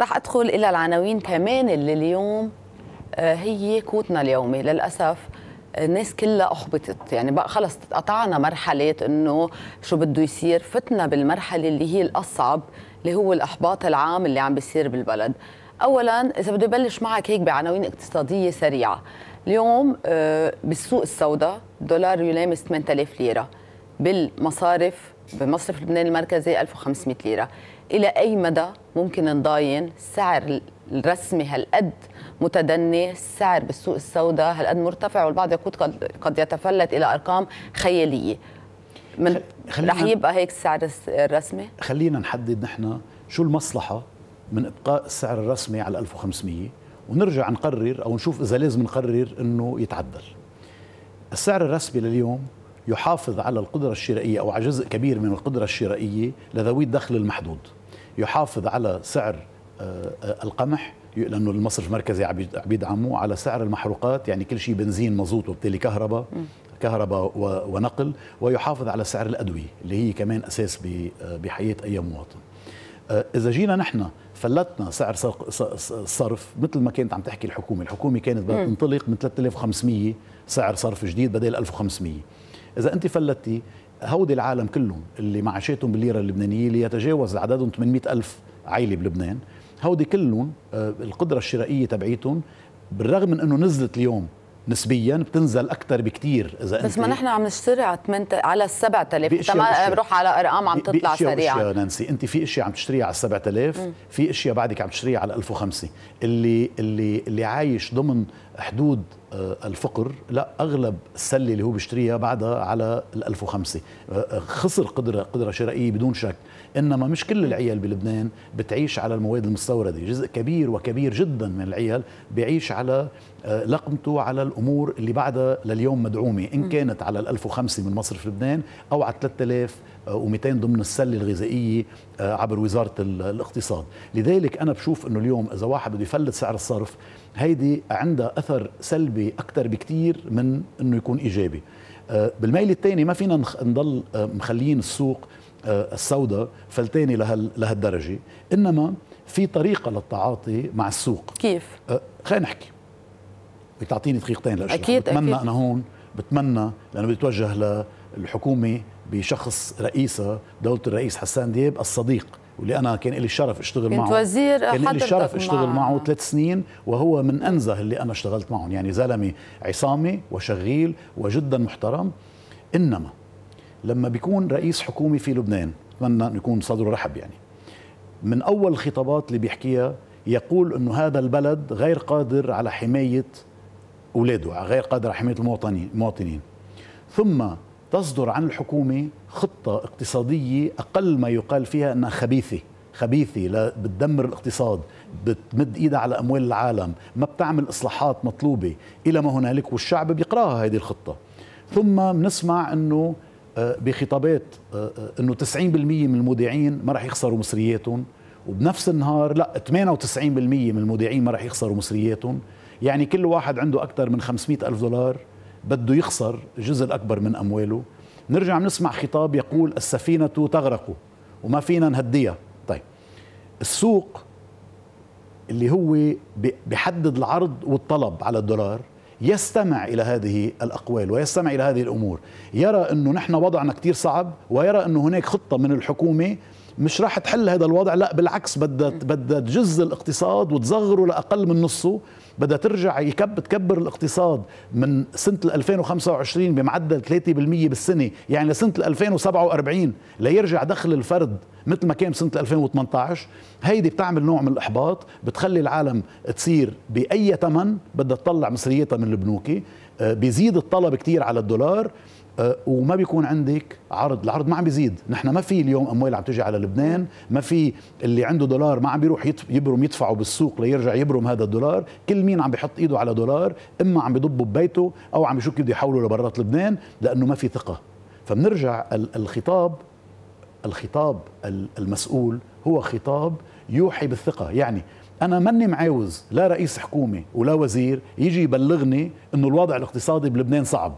راح ادخل الى العناوين كمان اللي اليوم آه، هي قوتنا اليومي للاسف آه، الناس كلها احبطت يعني بقى خلص قطعنا مرحله انه شو بده يصير فتنا بالمرحله اللي هي الاصعب اللي هو الاحباط العام اللي عم بيصير بالبلد اولا اذا بدي بلش معك هيك بعناوين اقتصاديه سريعه اليوم آه، بالسوق السوداء الدولار يلامس 8000 ليره بالمصارف بمصرف لبنان المركزي 1500 ليره الى اي مدى ممكن نضاين سعر الرسمي هالقد متدني السعر بالسوق السوداء هالقد مرتفع والبعض يقول قد يتفلت الى ارقام خياليه من رح يبقى هيك السعر الرسمي خلينا نحدد نحن شو المصلحه من ابقاء السعر الرسمي على 1500 ونرجع نقرر او نشوف اذا لازم نقرر انه يتعدل السعر الرسمي لليوم يحافظ على القدرة الشرائية أو على جزء كبير من القدرة الشرائية لذوي الدخل المحدود يحافظ على سعر آه، آه، القمح لانه المصرف المركزي عم بيدعمه على سعر المحروقات يعني كل شيء بنزين مازوت وبالتالي كهرباء كهرباء ونقل ويحافظ على سعر الادويه اللي هي كمان اساس آه، بحياه اي مواطن. اذا جينا نحن فلتنا سعر الصرف مثل ما كانت عم تحكي الحكومه، الحكومه كانت بدها تنطلق من 3500 سعر صرف جديد بدل 1500. اذا انت فلتي هودي العالم كلهم اللي معاشاتهم بالليره اللبنانيه اللي يتجاوز عددهم 800 الف عائله بلبنان هودي كلهم آه، القدره الشرائيه تبعيتهم بالرغم من انه نزلت اليوم نسبيا بتنزل اكثر بكثير اذا بس ما إيه؟ نحن عم نشتري على 8 على 7000 ما بروح على ارقام عم تطلع سريعه في بأشياء نانسي انت في اشياء عم تشتريها على 7000 في اشياء بعدك عم تشتريها على 1005 اللي اللي اللي عايش ضمن حدود آه، الفقر لا اغلب السله اللي هو بيشتريها بعدها على ال 1005 آه، آه، خسر قدره قدره شرائيه بدون شك إنما مش كل العيال بلبنان بتعيش على المواد المستوردة جزء كبير وكبير جدا من العيال بيعيش على آه، لقمته على الأمور اللي بعدها لليوم مدعومة إن كانت على ال 1005 من مصرف لبنان أو على 3200 آه، ضمن السلة الغذائية آه، عبر وزارة الاقتصاد لذلك أنا بشوف أنه اليوم إذا واحد بده يفلت سعر الصرف هيدي عندها أثر سلبي أكثر بكثير من أنه يكون إيجابي بالميل الثاني ما فينا نضل مخليين السوق آه، السوداء فلتاني لهالدرجه انما في طريقه للتعاطي مع السوق كيف آه، خلينا نحكي بدك تعطيني دقيقتين لاشرح اكيد بتمنى أكيد. انا هون بتمنى لانه بدي اتوجه للحكومه بشخص رئيسها دوله الرئيس حسان دياب الصديق واللي انا كان لي الشرف اشتغل كنت معه وزير كان لي الشرف اشتغل معه, معه ثلاث سنين وهو من انزه اللي انا اشتغلت معهم يعني زلمه عصامي وشغيل وجدا محترم انما لما بيكون رئيس حكومي في لبنان اتمنى انه يكون صدره رحب يعني من اول الخطابات اللي بيحكيها يقول انه هذا البلد غير قادر على حمايه اولاده غير قادر على حمايه المواطنين المواطنين ثم تصدر عن الحكومه خطه اقتصاديه اقل ما يقال فيها انها خبيثه خبيثه بتدمر الاقتصاد بتمد ايدها على اموال العالم ما بتعمل اصلاحات مطلوبه الى ما هنالك والشعب بيقراها هذه الخطه ثم بنسمع انه آه، بخطابات آه، آه، انه 90% من المذيعين ما راح يخسروا مصرياتهم وبنفس النهار لا 98% من المذيعين ما راح يخسروا مصرياتهم يعني كل واحد عنده اكثر من 500 الف دولار بده يخسر الجزء الاكبر من امواله نرجع بنسمع خطاب يقول السفينه تغرق وما فينا نهديها طيب السوق اللي هو بيحدد العرض والطلب على الدولار يستمع إلى هذه الأقوال ويستمع إلى هذه الأمور يرى أنه نحن وضعنا كتير صعب ويرى أنه هناك خطة من الحكومة مش راح تحل هذا الوضع لا بالعكس بدها بدها تجز الاقتصاد وتصغره لأقل من نصه بدها ترجع يكب تكبر الاقتصاد من سنة 2025 بمعدل 3% بالسنة يعني لسنة 2047 ليرجع دخل الفرد مثل ما كان بسنة 2018 هيدي بتعمل نوع من الإحباط بتخلي العالم تصير بأي ثمن بدها تطلع مصرياتها من البنوك آه، بيزيد الطلب كتير على الدولار آه، وما بيكون عندك عرض العرض ما عم بيزيد نحن ما في اليوم اموال عم تجي على لبنان ما في اللي عنده دولار ما عم بيروح يبرم يدفعه بالسوق ليرجع يبرم هذا الدولار كل مين عم بيحط ايده على دولار اما عم بيضبه ببيته او عم بيشوف بده يحوله لبرات لبنان لانه ما في ثقه فبنرجع الخطاب الخطاب المسؤول هو خطاب يوحي بالثقه يعني انا ماني معاوز لا رئيس حكومه ولا وزير يجي يبلغني انه الوضع الاقتصادي بلبنان صعب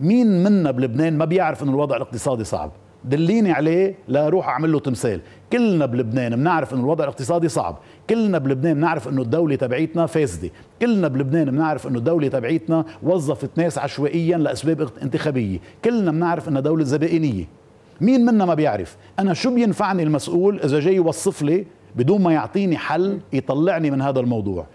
مين منا بلبنان ما بيعرف انه الوضع الاقتصادي صعب دليني عليه لاروح اعمل له تمثال كلنا بلبنان بنعرف انه الوضع الاقتصادي صعب كلنا بلبنان بنعرف انه الدوله تبعيتنا فاسده كلنا بلبنان بنعرف انه الدوله تبعيتنا وظفت ناس عشوائيا لاسباب انتخابيه كلنا بنعرف انها دوله زبائنيه مين منا ما بيعرف انا شو بينفعني المسؤول اذا جاي يوصف لي بدون ما يعطيني حل يطلعني من هذا الموضوع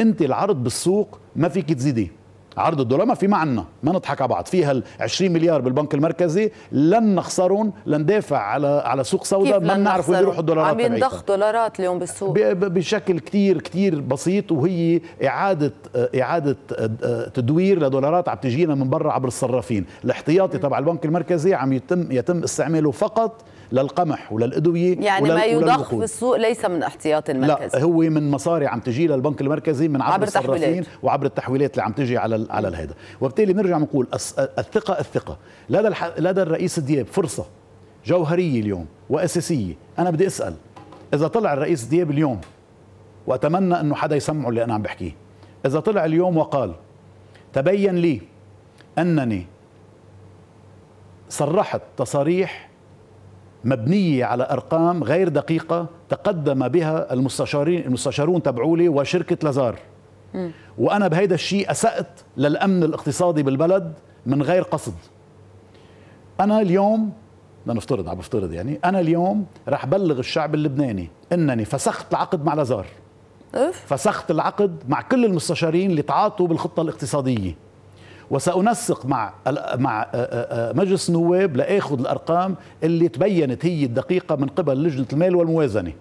انت العرض بالسوق ما فيك تزيديه عرض الدولار ما في معنا ما نضحك على بعض فيها ال 20 مليار بالبنك المركزي لن نخسرهم لندافع على على سوق سوداء ما نعرف وين يروحوا الدولارات عم ينضخ دولارات اليوم بالسوق بشكل كتير كتير بسيط وهي اعاده اعاده آه، تدوير لدولارات عم تجينا من برا عبر الصرافين الاحتياطي تبع البنك المركزي عم يتم يتم استعماله فقط للقمح وللأدوية يعني ما يضخ في السوق ليس من احتياط المركز لا هو من مصاري عم تجي للبنك المركزي من عبر, عبر الصرافين وعبر التحويلات اللي عم تجي على على الهيدا وبالتالي بنرجع بنقول الثقه الثقه لدى لدى الرئيس دياب فرصه جوهريه اليوم واساسيه انا بدي اسال اذا طلع الرئيس دياب اليوم واتمنى انه حدا يسمعه اللي انا عم بحكيه اذا طلع اليوم وقال تبين لي انني صرحت تصاريح مبنية على أرقام غير دقيقة تقدم بها المستشارين المستشارون تبعولي وشركة لازار وأنا بهيدا الشيء أسأت للأمن الاقتصادي بالبلد من غير قصد أنا اليوم لنفترض عم بفترض يعني أنا اليوم رح بلغ الشعب اللبناني أنني فسخت العقد مع لازار فسخت العقد مع كل المستشارين اللي تعاطوا بالخطة الاقتصادية وسأنسق مع مع آه، آه، آه، مجلس النواب لآخذ الأرقام اللي تبينت هي الدقيقة من قبل لجنة المال والموازنة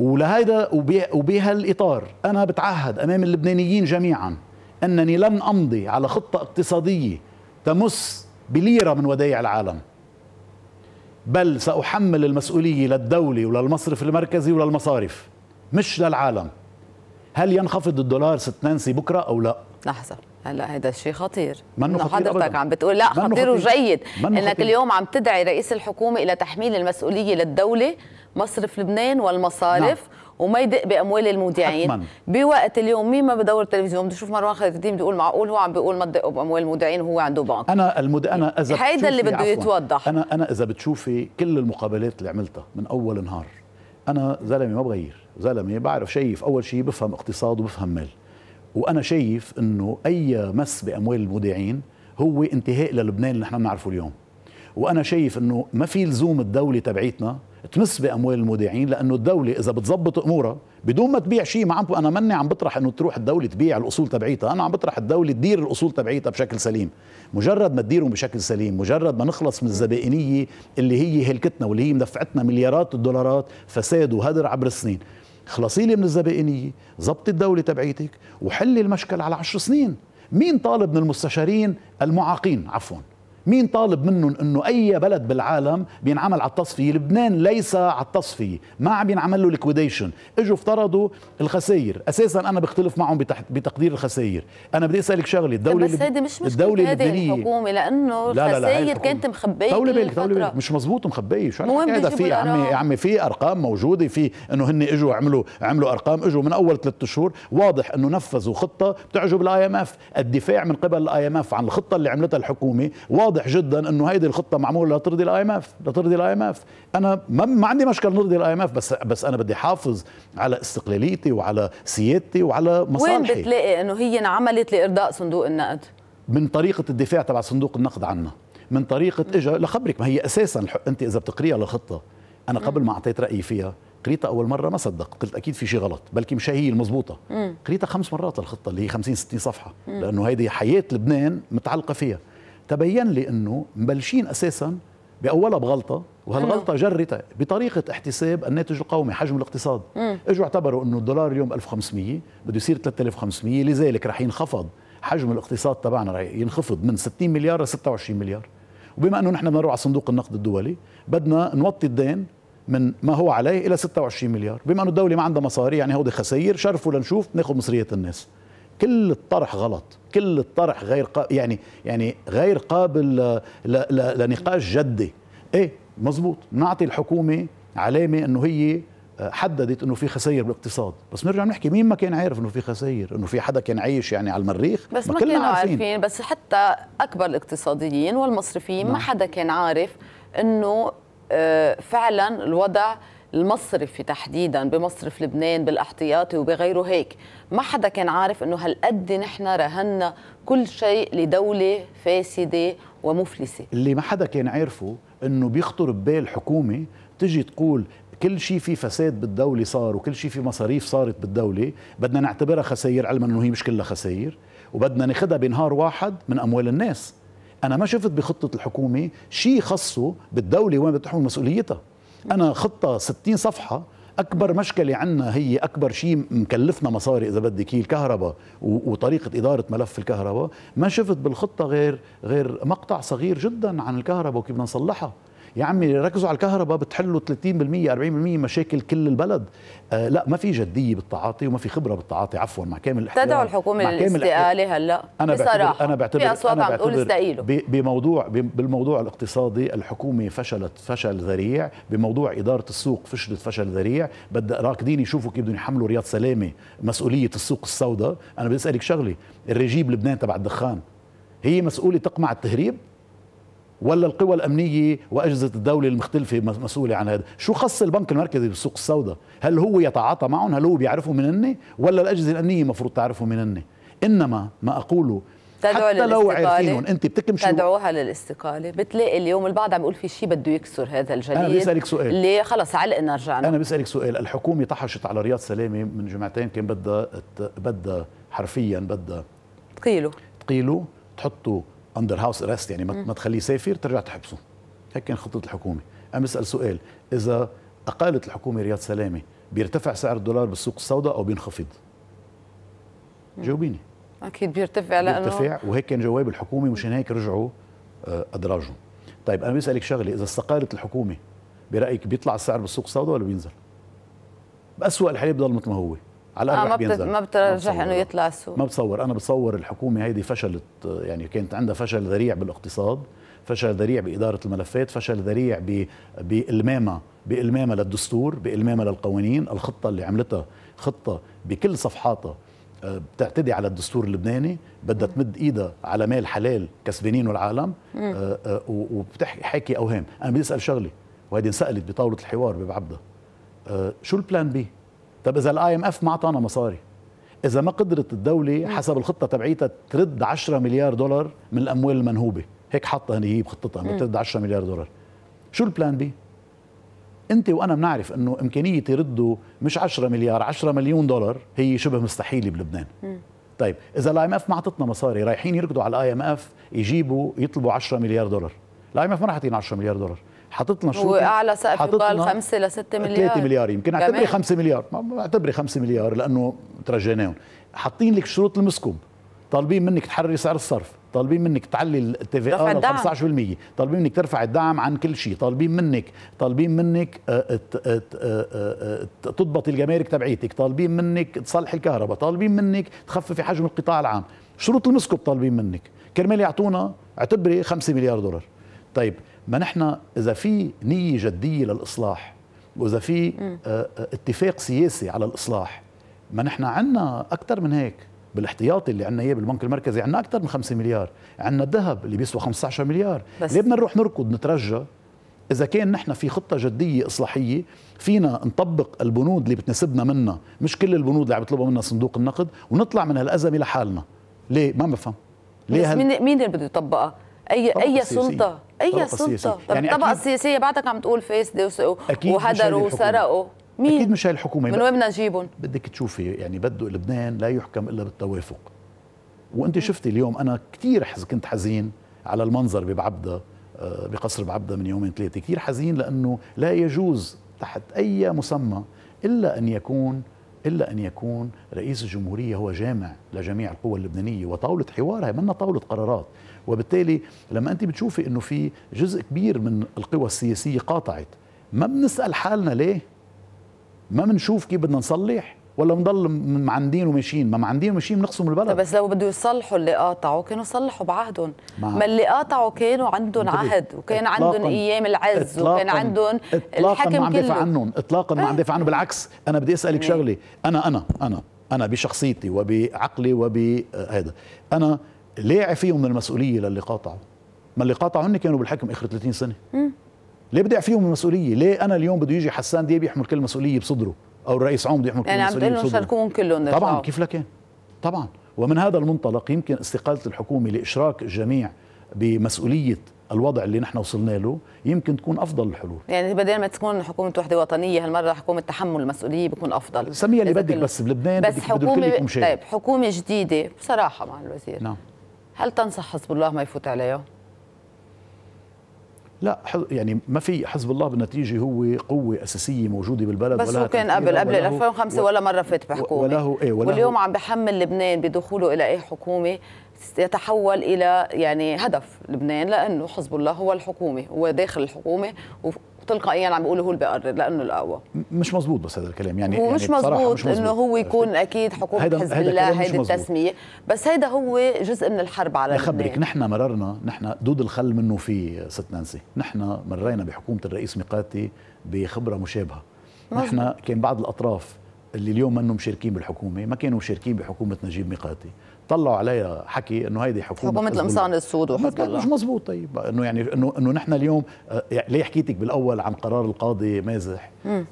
ولهيدا وبهالإطار أنا بتعهد أمام اللبنانيين جميعا أنني لن أمضي على خطة اقتصادية تمس بليرة من ودائع العالم بل سأحمل المسؤولية للدولة وللمصرف المركزي وللمصارف مش للعالم هل ينخفض الدولار ست نانسي بكرة أو لا لحظة هلا هذا الشيء خطير منه خطير حضرتك أبداً. عم بتقول لا خطير وجيد انك خطير. اليوم عم تدعي رئيس الحكومه الى تحميل المسؤوليه للدوله مصرف لبنان والمصارف نعم. وما يدق باموال المودعين بوقت اليوم مين ما بدور التلفزيون بده يشوف مروان خالد الدين بيقول معقول هو عم بيقول ما تدقوا باموال المودعين وهو عنده بنك انا المد... انا اذا هيدا اللي بده يتوضح انا انا اذا بتشوفي كل المقابلات اللي عملتها من اول نهار انا زلمه ما بغير زلمه بعرف شايف اول شيء بفهم اقتصاد وبفهم مال وانا شايف انه اي مس باموال المودعين هو انتهاء للبنان اللي نحن بنعرفه اليوم وانا شايف انه ما في لزوم الدوله تبعيتنا تمس باموال المودعين لانه الدوله اذا بتظبط امورها بدون ما تبيع شيء ما عم انا مني عم بطرح انه تروح الدوله تبيع الاصول تبعيتها انا عم بطرح الدوله تدير الاصول تبعيتها بشكل سليم مجرد ما تديرهم بشكل سليم مجرد ما نخلص من الزبائنيه اللي هي هلكتنا واللي هي مدفعتنا مليارات الدولارات فساد وهدر عبر السنين خلصي لي من الزبائنيه ضبط الدوله تبعيتك وحلي المشكل على عشر سنين مين طالب من المستشارين المعاقين عفوا مين طالب منهم انه اي بلد بالعالم بينعمل على التصفيه لبنان ليس على التصفيه ما عم ينعمل له ليكويديشن اجوا افترضوا الخسائر اساسا انا بختلف معهم بتقدير الخسائر انا بدي اسالك شغله الدوله بس هذه مش الدوله اللبنانيه الحكومه لانه لا الخسائر كانت مخبيه طولي بالك طولي بالك مش مزبوط مخبيه شو هذا في يا عمي يا عمي في ارقام موجوده في انه هن اجوا عملوا عملوا ارقام اجوا من اول ثلاث شهور واضح انه نفذوا خطه بتعجب الاي ام اف الدفاع من قبل الاي ام اف عن الخطه اللي عملتها الحكومه واضح واضح جدا انه هيدي الخطه معموله لترضي الاي ام اف لترضي الاي ام اف انا ما, ما عندي مشكل نرضي الاي ام اف بس بس انا بدي احافظ على استقلاليتي وعلى سيادتي وعلى مصالحي وين بتلاقي انه هي انعملت لارضاء صندوق النقد من طريقه الدفاع تبع صندوق النقد عنا من طريقه اجى لخبرك ما هي اساسا انت اذا بتقريها للخطه انا قبل ما اعطيت رايي فيها قريتها اول مره ما صدقت قلت اكيد في شيء غلط بلكي مش هي المضبوطه قريتها خمس مرات الخطه اللي هي 50 60 صفحه لانه هيدي حياه لبنان متعلقه فيها تبين لي انه مبلشين اساسا باولها بغلطه وهالغلطه جرت بطريقه احتساب الناتج القومي حجم الاقتصاد اجوا اعتبروا انه الدولار اليوم 1500 بده يصير 3500 لذلك رح ينخفض حجم الاقتصاد تبعنا رح ينخفض من 60 مليار ل 26 مليار وبما انه نحن بنروح على صندوق النقد الدولي بدنا نوطي الدين من ما هو عليه الى 26 مليار بما انه الدوله ما عندها مصاري يعني هودي خساير شرفوا لنشوف ناخذ مصريات الناس كل الطرح غلط كل الطرح غير قا... يعني يعني غير قابل ل... ل... ل... لنقاش جدي ايه مزبوط نعطي الحكومه علامه انه هي آه، حددت انه في خسائر بالاقتصاد بس نرجع نحكي مين ما كان عارف انه في خسائر انه في حدا كان عايش يعني على المريخ بس ما, ما كانوا عارفين. عارفين بس حتى اكبر الاقتصاديين والمصرفيين نعم. ما حدا كان عارف انه آه، فعلا الوضع المصرفي تحديدا بمصرف لبنان بالاحتياطي وبغيره هيك ما حدا كان عارف انه هالقد نحن رهنا كل شيء لدوله فاسده ومفلسه اللي ما حدا كان عارفه انه بيخطر ببال حكومه تجي تقول كل شيء في فساد بالدولة صار وكل شيء في مصاريف صارت بالدولة بدنا نعتبرها خسائر علما أنه هي مش كلها خسائر وبدنا ناخذها بنهار واحد من أموال الناس أنا ما شفت بخطة الحكومة شيء خصو بالدولة وين بتحمل مسؤوليتها انا خطه 60 صفحه اكبر مشكله عندنا هي اكبر شيء مكلفنا مصاري اذا بدك هي الكهرباء وطريقه اداره ملف الكهرباء ما شفت بالخطه غير غير مقطع صغير جدا عن الكهرباء وكيف بدنا نصلحها يا عمي ركزوا على الكهرباء بتحلوا 30% 40% مشاكل كل البلد آه لا ما في جديه بالتعاطي وما في خبره بالتعاطي عفوا مع كامل الاحترام تدعو الحكومه للاستقاله هلا انا بعتبر انا بعتبر في اصوات عم تقول استقيلوا بموضوع بالموضوع الاقتصادي الحكومه فشلت فشل ذريع بموضوع اداره السوق فشلت فشل ذريع بد راكدين يشوفوا كيف بدهم يحملوا رياض سلامه مسؤوليه السوق السوداء انا بدي اسالك شغله الرجيب لبنان تبع الدخان هي مسؤوله تقمع التهريب ولا القوى الأمنية وأجهزة الدولة المختلفة مسؤولة عن هذا شو خص البنك المركزي بالسوق السوداء هل هو يتعاطى معهم هل هو بيعرفهم أني ولا الأجهزة الأمنية مفروض تعرفهم أني إنما ما أقوله تدعو حتى لو عارفينهم انت بتكمشي تدعوها للاستقاله بتلاقي اليوم البعض عم يقول في شيء بده يكسر هذا الجليد انا بسالك سؤال اللي خلص علقنا رجعنا انا بسالك سؤال الحكومه طحشت على رياض سلامه من جمعتين كان بدها بدها حرفيا بدها تقيله تقيله تحطه اندر هاوس ارست يعني ما تخليه يسافر ترجع تحبسه هيك كان خطه الحكومه عم اسال سؤال اذا اقالت الحكومه رياض سلامه بيرتفع سعر الدولار بالسوق السوداء او بينخفض جاوبيني اكيد بيرتفع لانه بيرتفع وهيك كان جواب الحكومه مشان هيك رجعوا آه، ادراجهم طيب انا بسالك شغله اذا استقالت الحكومه برايك بيطلع السعر بالسوق السوداء ولا بينزل باسوا الحال بضل مثل ما هو على الاقل آه ما بينزل ما بترجح انه يطلع السوق ما بتصور انا بتصور الحكومه هيدي فشلت يعني كانت عندها فشل ذريع بالاقتصاد فشل ذريع باداره الملفات فشل ذريع بالمامه بالمامه للدستور بالمامه للقوانين الخطه اللي عملتها خطه بكل صفحاتها آه، بتعتدي على الدستور اللبناني بدها تمد ايدها على مال حلال كسبانينه العالم آه، آه، وبتحكي اوهام انا بدي اسال شغله وهيدي انسالت بطاوله الحوار ببعبده شو البلان بي طب اذا الاي ام اف ما اعطانا مصاري اذا ما قدرت الدوله حسب الخطه تبعيتها ترد 10 مليار دولار من الاموال المنهوبه هيك حاطه هي بخطتها انه ترد 10 مليار دولار شو البلان بي انت وانا بنعرف انه امكانيه يردوا مش 10 مليار 10 مليون دولار هي شبه مستحيله بلبنان طيب اذا الاي ام اف ما اعطتنا مصاري رايحين يركضوا على الاي ام اف يجيبوا يطلبوا 10 مليار دولار الاي ام اف ما راح يعطينا 10 مليار دولار حاطط لنا شو واعلى سقف يقال 5 ل 6 مليار 3 مليار يمكن اعتبري 5 مليار اعتبري 5 مليار لانه ترجيناهم حاطين لك شروط المسكوب طالبين منك تحرري سعر الصرف طالبين منك تعلي التي في ار 15% طالبين منك ترفع الدعم عن كل شيء طالبين منك طالبين منك آه، آه، آه، تضبط الجمارك تبعيتك طالبين منك تصلحي الكهرباء طالبين منك تخففي حجم القطاع العام شروط المسكوب طالبين منك كرمال يعطونا اعتبري 5 مليار دولار طيب ما نحن إذا في نية جدية للإصلاح وإذا في آه، آه، اتفاق سياسي على الإصلاح ما نحن عندنا أكثر من هيك بالاحتياطي اللي عندنا اياه بالبنك المركزي عندنا اكثر من 5 مليار، عندنا الذهب اللي بيسوى 15 مليار، ليه بدنا نروح نركض نترجى إذا كان نحن في خطة جدية إصلاحية فينا نطبق البنود اللي بتناسبنا منا مش كل البنود اللي عم يطلبها منا صندوق النقد ونطلع من هالأزمة لحالنا ليه ما بفهم ليه هل... مين مين اللي بده يطبقها؟ أي أي سلطة اي سلطه يعني الطبقه السياسيه بعدك عم تقول فاسدوا وهدروا وسرقوا مين؟ اكيد مش هي الحكومه من وين بدنا نجيبهم؟ بدك تشوفي يعني بده لبنان لا يحكم الا بالتوافق وانت شفتي اليوم انا كثير كنت حزين على المنظر ببعبدا آه، بقصر بعبدا من يومين ثلاثه كثير حزين لانه لا يجوز تحت اي مسمى الا ان يكون الا ان يكون رئيس الجمهوريه هو جامع لجميع القوى اللبنانيه وطاوله حوار هي منا طاوله قرارات وبالتالي لما أنت بتشوفي أنه في جزء كبير من القوى السياسية قاطعت ما بنسأل حالنا ليه ما بنشوف كيف بدنا نصلح ولا بنضل معندين وماشيين ما معندين وماشيين بنقسم البلد طيب بس لو بده يصلحوا اللي قاطعوا كانوا صلحوا بعهدهم ما اللي قاطعوا كانوا عندهم عهد وكان عندهم ايام العز وكان عندهم اطلاقا ما عم دافع عنهم اطلاقا ما عم دافع عنهم بالعكس انا بدي اسالك شغله انا انا انا انا بشخصيتي وبعقلي وبهذا انا ليه عفيهم من المسؤوليه للي قاطعوا؟ ما اللي قاطعوا هن كانوا بالحكم اخر 30 سنه مم. ليه بدي اعفيهم من المسؤوليه؟ ليه انا اليوم بده يجي حسان دياب يحمل كل المسؤوليه بصدره او الرئيس عون بده يحمل كل المسؤوليه يعني عم بصدره شاركوهم كلهم طبعا كيف لكان طبعا ومن هذا المنطلق يمكن استقاله الحكومه لاشراك الجميع بمسؤوليه الوضع اللي نحن وصلنا له يمكن تكون افضل الحلول يعني بدل ما تكون حكومه وحده وطنيه هالمره حكومه تحمل المسؤوليه بيكون افضل سميها اللي بدك بس بلبنان بس حكومه طيب حكومه جديده بصراحه مع الوزير نعم هل تنصح حزب الله ما يفوت عليه؟ لا يعني ما في حزب الله بالنتيجه هو قوه اساسيه موجوده بالبلد بس هو كان قبل قبل 2005 ولا مره فات بحكومه وله إيه وله واليوم عم بحمل لبنان بدخوله الى اي حكومه يتحول الى يعني هدف لبنان لانه حزب الله هو الحكومه هو داخل الحكومه تلقائيا عم بيقولوا هو اللي بيقرر لانه الاقوى مش مزبوط بس هذا الكلام يعني هو مش يعني مزبوط انه هو يكون اكيد حكومه حزب الله هيدي التسميه بس هيدا هو جزء من الحرب على خبرك نحن مررنا نحن دود الخل منه في ست نانسي نحن مرينا بحكومه الرئيس ميقاتي بخبره مشابهه نحن كان بعض الاطراف اللي اليوم منهم مشاركين بالحكومه ما كانوا مشاركين بحكومه نجيب ميقاتي طلعوا عليها حكي انه هيدي حكومه حكومه القمصان السود وحزب الله مش مزبوط طيب انه يعني انه انه نحن اليوم آه، يعني ليه حكيتك بالاول عن قرار القاضي مازح آه،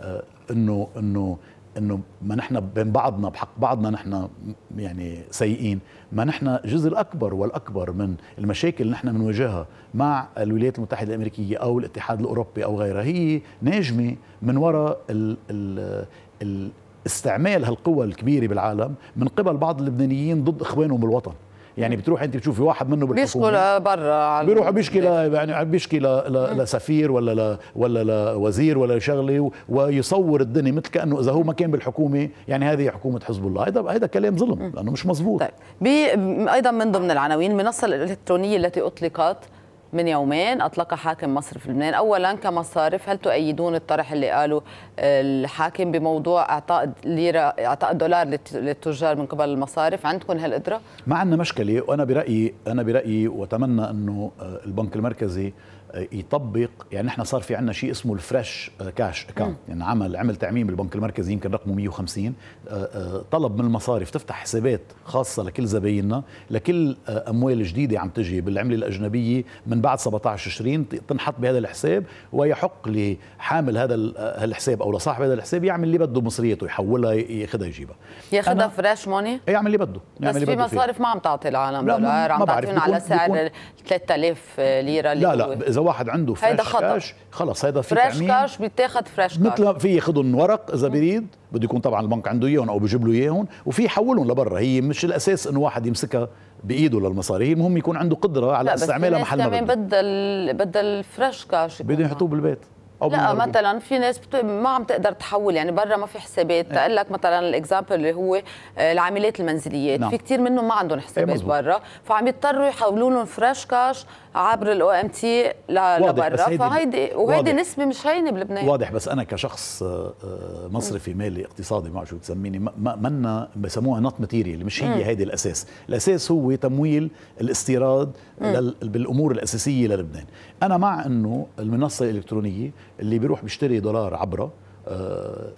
انه انه انه ما نحن بين بعضنا بحق بعضنا نحن يعني سيئين ما نحن الجزء الاكبر والاكبر من المشاكل اللي نحن بنواجهها مع الولايات المتحده الامريكيه او الاتحاد الاوروبي او غيرها هي ناجمه من وراء ال ال ال استعمال هالقوى الكبيره بالعالم من قبل بعض اللبنانيين ضد اخوانهم بالوطن يعني بتروح انت بتشوفي واحد منه بالحكومه بيشكوا لبرا بيروح بيشكي يعني بيشكي لسفير ولا ل ولا لوزير ولا شغله ويصور الدنيا مثل كانه اذا هو ما كان بالحكومه يعني هذه حكومه حزب الله هذا هذا كلام ظلم لانه مش مزبوط طيب ايضا من ضمن العناوين المنصه الالكترونيه التي اطلقت من يومين أطلق حاكم مصر في لبنان أولا كمصارف هل تؤيدون الطرح اللي قاله آه، الحاكم بموضوع إعطاء ليرة إعطاء الدولار للتجار من قبل المصارف عندكم هالقدرة؟ ما عندنا مشكلة وأنا برأيي أنا برأيي وأتمنى أنه آه، البنك المركزي يطبق يعني احنا صار في عندنا شيء اسمه الفريش كاش اكاونت يعني عمل عمل تعميم البنك المركزي يمكن رقمه 150 آه، آه، طلب من المصارف تفتح حسابات خاصه لكل زبايننا لكل آه، اموال جديده عم تجي بالعمله الاجنبيه من بعد 17 20 تنحط بهذا الحساب ويحق لحامل هذا الحساب او لصاحب هذا الحساب يعمل اللي بده مصريته يحولها ياخذها يجيبها ياخذها فريش موني إيه، يعمل اللي بده يعمل بس اللي بده في مصارف ما عم تعطي العالم دولار عم تعطيهم على سعر 3000 ليره اللي لا لا واحد عنده فريش كاش خلص هيدا في فريش كاش بيتاخد فريش كاش مثل في ياخذهم ورق اذا بيريد بده يكون طبعا البنك عنده اياهم او بجيب له اياهم وفي يحولهم لبرا هي مش الاساس انه واحد يمسكها بايده للمصاري هي المهم يكون عنده قدره على استعمالها محل ما بده بدها بدها الفريش كاش بدهم يحطوه بالبيت أو لا مثلا في ناس ما عم تقدر تحول يعني برا ما في حسابات ايه. لك مثلا الاكزامبل اللي هو آه، العاملات المنزليات نعم. في كثير منهم ما عندهم إيه، حسابات ايه برا فعم يضطروا يحولوا لهم فريش كاش عبر الاو ام تي لبرا فهيدي وهيدي نسبه مش هينه بلبنان واضح بس انا كشخص آه، آه، مصرفي مالي اقتصادي ما شو تسميني منا بسموها نوت ماتيريال مش هي هيدي الاساس الاساس هو تمويل الاستيراد بالامور الاساسيه للبنان انا مع انه المنصه الالكترونيه اللي بيروح بيشتري دولار عبره آه،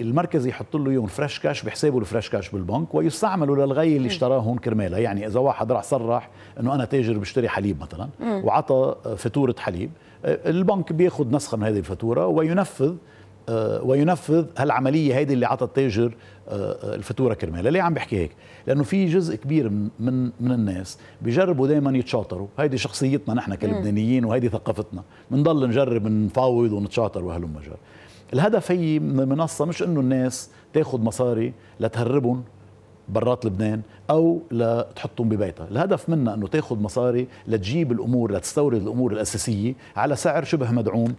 المركز يحط له اياهم فريش كاش بحسابه الفريش كاش بالبنك ويستعملوا للغي اللي اشتراه هون كرمالها يعني اذا واحد راح صرح انه انا تاجر بشتري حليب مثلا وعطى آه، فاتوره حليب آه، البنك بياخذ نسخه من هذه الفاتوره وينفذ وينفذ هالعمليه هيدي اللي عطى التاجر الفاتوره كرمالها، ليه عم بحكي هيك؟ لانه في جزء كبير من من الناس بجربوا دائما يتشاطروا، هيدي شخصيتنا نحن كلبنانيين وهيدي ثقافتنا، بنضل نجرب نفاوض ونتشاطر وهلم جر. الهدف هي منصه مش انه الناس تاخذ مصاري لتهربهم برات لبنان او لتحطهم ببيتها الهدف منا انه تاخذ مصاري لتجيب الامور لتستورد الامور الاساسيه على سعر شبه مدعوم